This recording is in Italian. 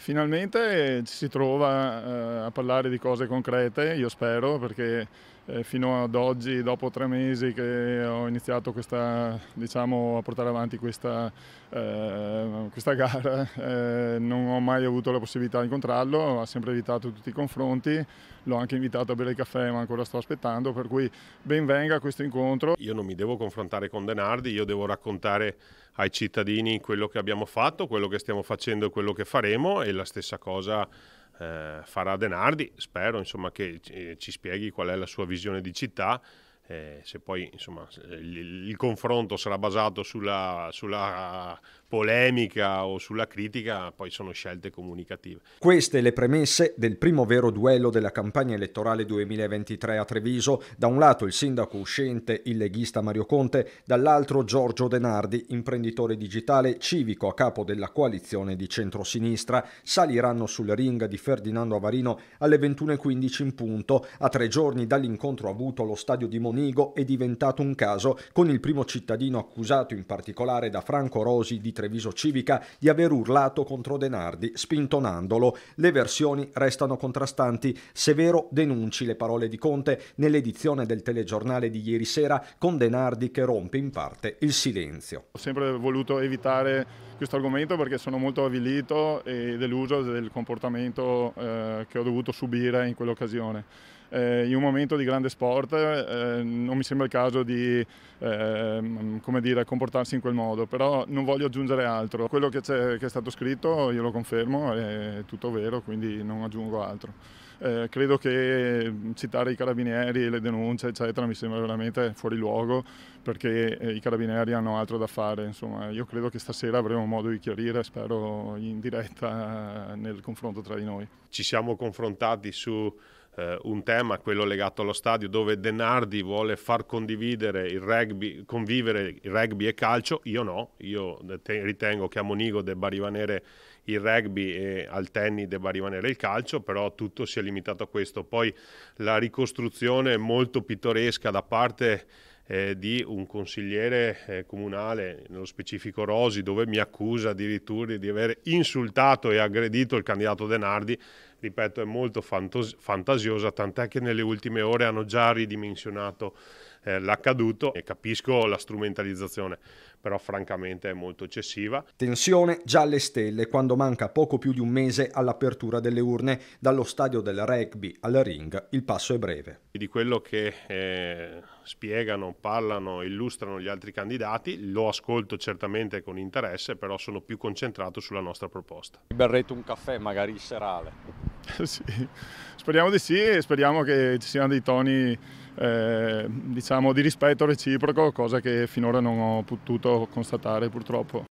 Finalmente eh, ci si trova eh, a parlare di cose concrete, io spero, perché eh, fino ad oggi, dopo tre mesi che ho iniziato questa, diciamo, a portare avanti questa, eh, questa gara, eh, non ho mai avuto la possibilità di incontrarlo, ha sempre evitato tutti i confronti, l'ho anche invitato a bere il caffè ma ancora sto aspettando, per cui ben venga questo incontro. Io non mi devo confrontare con Denardi, io devo raccontare ai cittadini quello che abbiamo fatto, quello che stiamo facendo e quello che faremo e la stessa cosa eh, farà Denardi, spero insomma, che ci eh, spieghi qual è la sua visione di città eh, se poi insomma, il, il, confronto sarà basato sulla, sulla, polemica o sulla critica, poi sono scelte comunicative. Queste le premesse del primo vero duello della campagna elettorale 2023 a Treviso, da un lato il sindaco uscente, il leghista Mario Conte, dall'altro Giorgio Denardi, imprenditore digitale civico a capo della coalizione di centrosinistra, saliranno sul ring di Ferdinando Avarino alle 21.15 in punto, a tre giorni dall'incontro avuto allo stadio di Monte Conigo è diventato un caso, con il primo cittadino accusato in particolare da Franco Rosi di Treviso Civica di aver urlato contro Denardi, spintonandolo. Le versioni restano contrastanti. Severo denunci le parole di Conte nell'edizione del telegiornale di ieri sera con Denardi che rompe in parte il silenzio. Ho sempre voluto evitare questo argomento perché sono molto avvilito e deluso del comportamento eh, che ho dovuto subire in quell'occasione. Eh, in un momento di grande sport eh, non mi sembra il caso di eh, dire, comportarsi in quel modo, però non voglio aggiungere altro. Quello che, che, è stato scritto io lo confermo, è tutto vero, quindi non aggiungo altro. Eh, credo che citare i carabinieri, e le denunce, eccetera, mi sembra veramente fuori luogo perché eh, i carabinieri hanno altro da fare. Insomma, io credo che stasera avremo modo di chiarire, spero in diretta, nel confronto tra di noi. Ci siamo confrontati su eh, un tema, quello legato allo stadio, dove Denardi vuole far condividere il rugby, convivere il rugby e calcio. Io no, io te- ritengo che a Monigo debba rimanere il rugby e al tennis debba rimanere il calcio, però tutto si è limitato a questo. Poi la ricostruzione molto pittoresca da parte eh, di un consigliere eh, comunale, nello specifico Rosi, dove mi accusa addirittura di aver insultato e aggredito il candidato De Nardi, ripeto è molto fantasiosa, tant'è che nelle ultime ore hanno già ridimensionato eh, l'accaduto e capisco la strumentalizzazione, però francamente è molto eccessiva. Tensione già alle stelle quando manca poco più di un mese all'apertura delle urne, dallo stadio del rugby al ring il passo è breve. Di quello che eh, spiegano, parlano, illustrano gli altri candidati lo ascolto certamente con interesse, però sono più concentrato sulla nostra proposta. Berretto un caffè magari serale. sì. Speriamo di sì e speriamo che ci siano dei toni eh, diciamo di rispetto reciproco, cosa che finora non ho potuto constatare purtroppo.